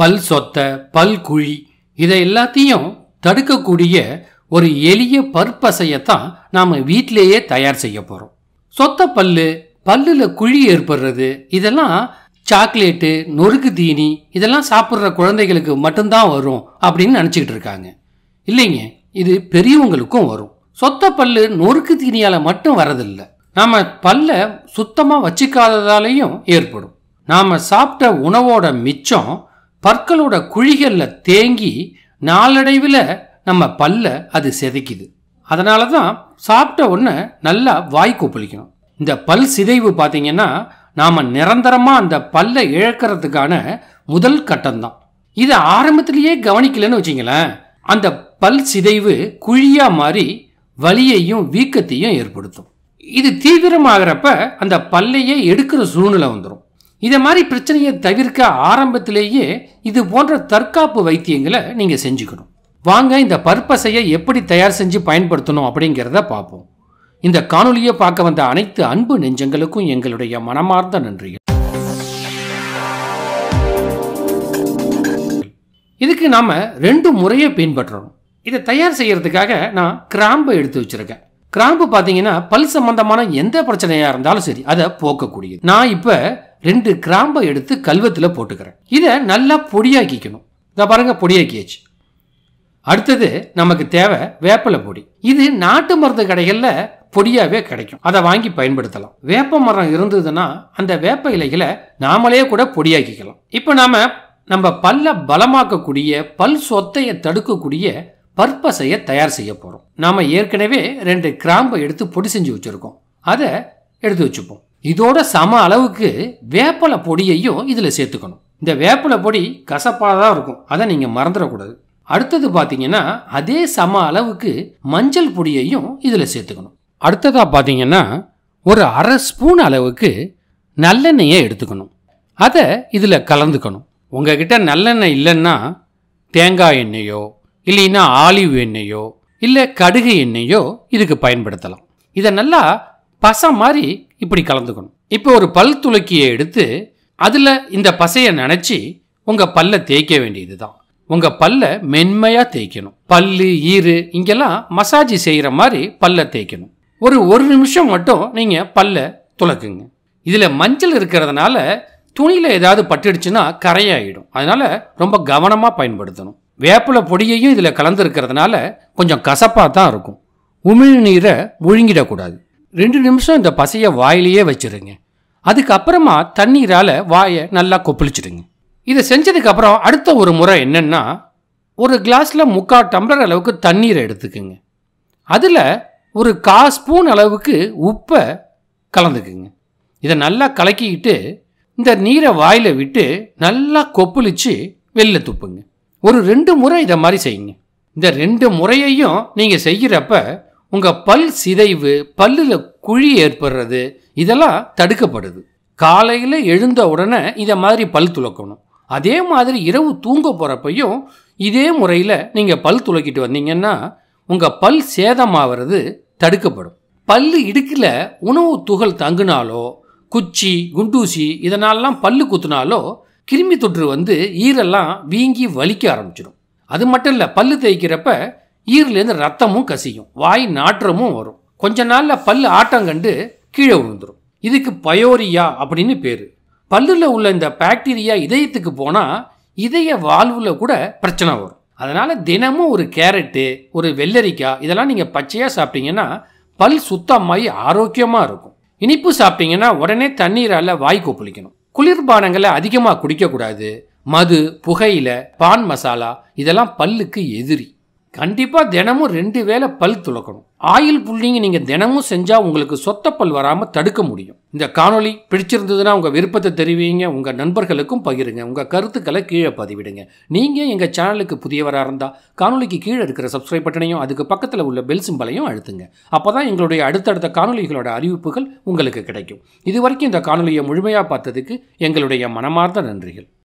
பல் சொத்த பல் குழி இதை எல்லாத்தையும் தடுக்கக்கூடிய ஒரு எளிய பற்பசையத்தான் நாம் வீட்டிலேயே தயார் செய்ய போகிறோம் சொத்த பல்லு பல்லில் குழி ஏற்படுறது இதெல்லாம் சாக்லேட்டு நொறுக்கு தீனி இதெல்லாம் சாப்பிட்ற குழந்தைகளுக்கு மட்டும்தான் வரும் அப்படின்னு நினச்சிக்கிட்டு இருக்காங்க இல்லைங்க இது பெரியவங்களுக்கும் வரும் சொத்த பல்லு நொறுக்கு தீனியால் மட்டும் வரதில்லை நாம் பல்ல சுத்தமாக வச்சுக்காததாலையும் ஏற்படும் நாம் சாப்பிட்ட உணவோட மிச்சம் பற்களோட குழிகளில் தேங்கி நாளடைவில் நம்ம பல்ல அது செதைக்குது அதனால தான் சாப்பிட்ட உடனே நல்லா வாய் கொப்பளிக்கணும் இந்த பல் சிதைவு பார்த்தீங்கன்னா நாம் நிரந்தரமாக அந்த பல்லை இழக்கிறதுக்கான முதல் கட்டம்தான் இதை ஆரம்பத்திலேயே கவனிக்கலன்னு வச்சிங்களேன் அந்த பல் சிதைவு குழியாக மாறி வலியையும் வீக்கத்தையும் ஏற்படுத்தும் இது தீவிரமாகிறப்ப அந்த பல்லையே எடுக்கிற சூழ்நிலை வந்துடும் இதை மாதிரி பிரச்சனையை தவிர்க்க ஆரம்பத்திலேயே இது போன்ற தற்காப்பு வைத்தியங்களை நீங்கள் செஞ்சுக்கணும் வாங்க இந்த பற்பசையை எப்படி தயார் செஞ்சு பயன்படுத்தணும் அப்படிங்கிறத பார்ப்போம் இந்த காணொலியை பார்க்க வந்த அனைத்து அன்பு நெஞ்சங்களுக்கும் எங்களுடைய மனமார்ந்த நன்றி இதுக்கு நாம் ரெண்டு முறையை பின்பற்றணும் இதை தயார் செய்கிறதுக்காக நான் கிராம்பை எடுத்து வச்சுருக்கேன் கிராம்பு பார்த்தீங்கன்னா பல் சம்பந்தமான எந்த பிரச்சனையாக இருந்தாலும் சரி அதை போக்கக்கூடியது நான் இப்போ ரெண்டு கிராம்பை எடுத்து கல்வத்தில் போட்டுக்கிறேன் இதை நல்லா பொடியாக்கிக்கணும் இதை பாருங்கள் பொடியாக்கியாச்சு அடுத்தது நமக்கு தேவை வேப்பிலை பொடி இது நாட்டு மருந்து கடைகளில் பொடியாகவே கிடைக்கும் அதை வாங்கி பயன்படுத்தலாம் வேப்ப மரம் இருந்ததுன்னா அந்த வேப்ப இலைகளை நாமளே கூட பொடியாக்கிக்கலாம் இப்போ நாம் நம்ம பல்ல பலமாக்கக்கூடிய பல் சொத்தையை தடுக்கக்கூடிய பற்பசையை தயார் செய்ய போகிறோம் நாம் ஏற்கனவே ரெண்டு கிராம்பை எடுத்து பொடி செஞ்சு வச்சுருக்கோம் அதை எடுத்து வச்சுப்போம் இதோட சம அளவுக்கு வேப்பலை பொடியையும் இதில் சேர்த்துக்கணும் இந்த வேப்பிலை பொடி கசப்பாக தான் இருக்கும் அதை நீங்கள் மறந்துடக்கூடாது அடுத்தது பார்த்தீங்கன்னா அதே சம அளவுக்கு மஞ்சள் பொடியையும் இதில் சேர்த்துக்கணும் அடுத்ததாக பார்த்தீங்கன்னா ஒரு அரை ஸ்பூன் அளவுக்கு நல்லெண்ணெயை எடுத்துக்கணும் அதை இதில் கலந்துக்கணும் உங்ககிட்ட நல்லெண்ணெய் இல்லைன்னா தேங்காய் எண்ணெயோ இல்லைன்னா ஆலிவ் எண்ணெயோ இல்லை கடுகு எண்ணெயோ இதுக்கு பயன்படுத்தலாம் இதை நல்லா பசை மாதிரி இப்படி கலந்துக்கணும் இப்போ ஒரு பல் துளக்கியை எடுத்து அதில் இந்த பசையை நினச்சி உங்கள் பல்ல தேய்க்க வேண்டியது தான் உங்கள் பல்ல மென்மையாக தேய்க்கணும் பல் ஈறு இங்கெல்லாம் மசாஜ் செய்கிற மாதிரி பல்ல தேய்க்கணும் ஒரு ஒரு நிமிஷம் மட்டும் நீங்கள் பல்ல துளக்குங்க இதில் மஞ்சள் இருக்கிறதுனால துணியில் ஏதாவது பட்டுடுச்சுன்னா கரையாயிடும் அதனால் ரொம்ப கவனமாக பயன்படுத்தணும் வேப்பிலை பொடியையும் இதில் கலந்துருக்கிறதுனால கொஞ்சம் கசப்பாக தான் இருக்கும் உமிழ்நீரை ஒழுங்கிடக்கூடாது ரெண்டு நிமிஷம் இந்த பசையை வாயிலேயே வச்சுருங்க அதுக்கப்புறமா தண்ணீரால் வாயை நல்லா கொப்பளிச்சிடுங்க இதை செஞ்சதுக்கப்புறம் அடுத்த ஒரு முறை என்னென்னா ஒரு கிளாஸில் முக்கால் டம்ளர் அளவுக்கு தண்ணீரை எடுத்துக்குங்க அதில் ஒரு கா ஸ்பூன் அளவுக்கு உப்பை கலந்துக்குங்க இதை நல்லா கலக்கிக்கிட்டு இந்த நீரை வாயில் விட்டு நல்லா கொப்பளித்து வெளில துப்புங்க ஒரு ரெண்டு முறை இதை மாதிரி செய்யுங்க இந்த ரெண்டு முறையையும் நீங்கள் செய்கிறப்ப உங்கள் பல் சிதைவு பல்லில் குழி ஏற்படுறது இதெல்லாம் தடுக்கப்படுது காலையில் எழுந்த உடனே இதை மாதிரி பல் துளக்கணும் அதே மாதிரி இரவு தூங்க போகிறப்பையும் இதே முறையில் நீங்கள் பல் துளக்கிட்டு வந்தீங்கன்னா உங்கள் பல் சேதமாகிறது தடுக்கப்படும் பல் இடுக்கில் உணவு துகள் தங்குனாலோ குச்சி குண்டூசி இதனாலலாம் பல்லு குத்துனாலோ கிருமி தொற்று வந்து ஈரெல்லாம் வீங்கி வலிக்க ஆரம்பிச்சிடும் அது மட்டும் இல்லை பல்லு தேய்க்கிறப்ப ஈரிலேருந்து ரத்தமும் கசியும் வாய் நாற்றமும் வரும் கொஞ்ச நாளில் பல் ஆட்டம் கண்டு கீழே விழுந்துடும் இதுக்கு பயோரியா அப்படின்னு பேர் பல்லில் உள்ள இந்த பாக்டீரியா இதயத்துக்கு போனால் இதய வாழ்வில் கூட பிரச்சனை வரும் அதனால் தினமும் ஒரு கேரட்டு ஒரு வெள்ளரிக்காய் இதெல்லாம் நீங்கள் பச்சையாக சாப்பிட்டீங்கன்னா பல் சுத்தமாகி ஆரோக்கியமாக இருக்கும் இனிப்பு சாப்பிட்டீங்கன்னா உடனே தண்ணீரால் வாய் கொப்பளிக்கணும் குளிர்பானங்களை அதிகமாக குடிக்கக்கூடாது மது புகையில பான் மசாலா இதெல்லாம் பல்லுக்கு எதிரி கண்டிப்பாக தினமும் ரெண்டு வேளை பல் துளக்கணும் ஆயில் புள்ளிங்க நீங்கள் தினமும் செஞ்சால் உங்களுக்கு சொத்த பல் வராமல் தடுக்க முடியும் இந்த காணொலி பிடிச்சிருந்ததுன்னா உங்கள் விருப்பத்தை தெரிவிங்க உங்கள் நண்பர்களுக்கும் பகிருங்க உங்கள் கருத்துக்களை கீழே பதிவிடுங்க நீங்கள் எங்கள் சேனலுக்கு புதியவராக இருந்தால் காணொலிக்கு கீழே இருக்கிற சப்ஸ்கிரைப் பட்டனையும் அதுக்கு பக்கத்தில் உள்ள பெல் சிம்பலையும் அழுத்துங்க அப்போ தான் எங்களுடைய அடுத்தடுத்த காணொலிகளோட அறிவிப்புகள் உங்களுக்கு கிடைக்கும் இது வரைக்கும் இந்த காணொலியை முழுமையாக பார்த்ததுக்கு எங்களுடைய மனமார்ந்த நன்றிகள்